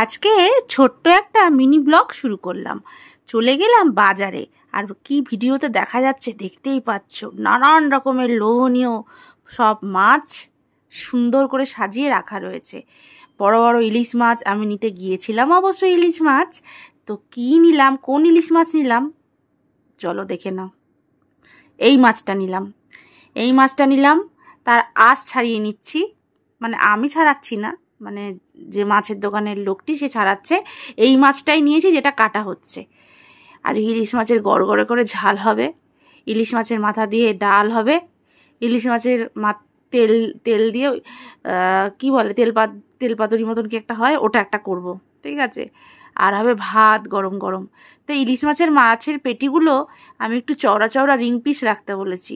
আজকে ছোট্ট একটা মিনি ব্লগ শুরু করলাম চলে গেলাম বাজারে আর কি ভিডিওতে দেখা যাচ্ছে দেখতেই পাচ্ছ নানান রকমের লোভনীয় সব মাছ সুন্দর করে সাজিয়ে রাখা রয়েছে বড় বড় ইলিশ মাছ আমি নিতে গিয়েছিলাম অবশ্য ইলিশ মাছ তো কি নিলাম কোন ইলিশ মাছ নিলাম চলো দেখে নাও এই মাছটা নিলাম এই মাছটা নিলাম তার আশ ছাড়িয়ে নিচ্ছি মানে আমি ছাড়াচ্ছি না মানে যে মাছের দোকানের লোকটি সে ছাড়াচ্ছে এই মাছটাই নিয়েছি যেটা কাটা হচ্ছে আজ ইলিশ মাছের গড় গড় করে ঝাল হবে ইলিশ মাছের মাথা দিয়ে ডাল হবে ইলিশ মাছের মা তেল তেল দিয়ে কি বলে তেলপাত তেলপাতুরি মতন কি একটা হয় ওটা একটা করব ঠিক আছে আর হবে ভাত গরম গরম তো ইলিশ মাছের মাছের পেটিগুলো আমি একটু চওড়া চওড়া রিং পিস রাখতে বলেছি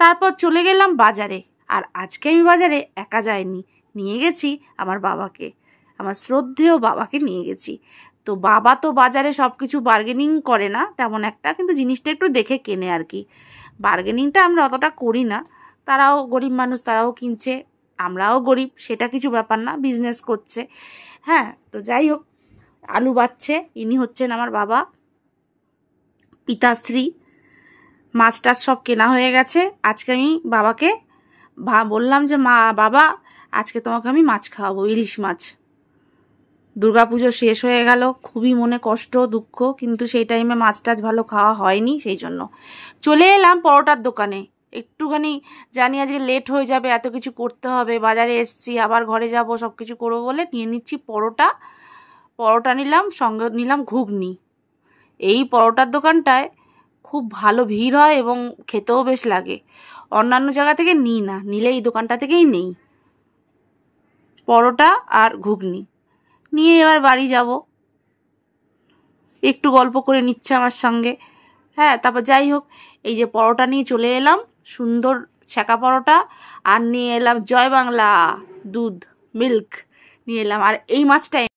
তারপর চলে গেলাম বাজারে আর আজকে আমি বাজারে একা যাইনি নিয়ে গেছি আমার বাবাকে আমার শ্রদ্ধেয় বাবাকে নিয়ে গেছি তো বাবা তো বাজারে সব কিছু বার্গেনিং করে না তেমন একটা কিন্তু জিনিসটা একটু দেখে কেনে আর কি বার্গেনিংটা আমরা অতটা করি না তারাও গরিব মানুষ তারাও কিনছে আমরাও গরিব সেটা কিছু ব্যাপার না বিজনেস করছে হ্যাঁ তো যাই হোক আলু বাচ্ছে ইনি হচ্ছেন আমার বাবা পিতাশ্রী মাছ টাছ সব কেনা হয়ে গেছে আজকে আমি বাবাকে ভা বললাম যে মা বাবা আজকে তোমাকে আমি মাছ খাওয়াবো ইলিশ মাছ পুজো শেষ হয়ে গেল খুবই মনে কষ্ট দুঃখ কিন্তু সেই টাইমে মাছ টাছ ভালো খাওয়া হয়নি সেই জন্য চলে এলাম পরোটার দোকানে একটুখানি জানি আজকে লেট হয়ে যাবে এত কিছু করতে হবে বাজারে এসছি আবার ঘরে যাব সব কিছু করবো বলে নিয়ে নিচ্ছি পরোটা পরোটা নিলাম সঙ্গে নিলাম ঘুগনি এই পরোটার দোকানটায় খুব ভালো ভিড় হয় এবং খেতেও বেশ লাগে অন্যান্য জায়গা থেকে নিই না নিলে এই দোকানটা থেকেই নেই পরোটা আর ঘুগনি নিয়ে এবার বাড়ি যাব একটু গল্প করে নিচ্ছে আমার সঙ্গে হ্যাঁ তারপর যাই হোক এই যে পরোটা নিয়ে চলে এলাম সুন্দর ছ্যাঁকা পরোটা আর নিয়ে এলাম জয় বাংলা দুধ মিল্ক নিয়ে এলাম আর এই মাছটাই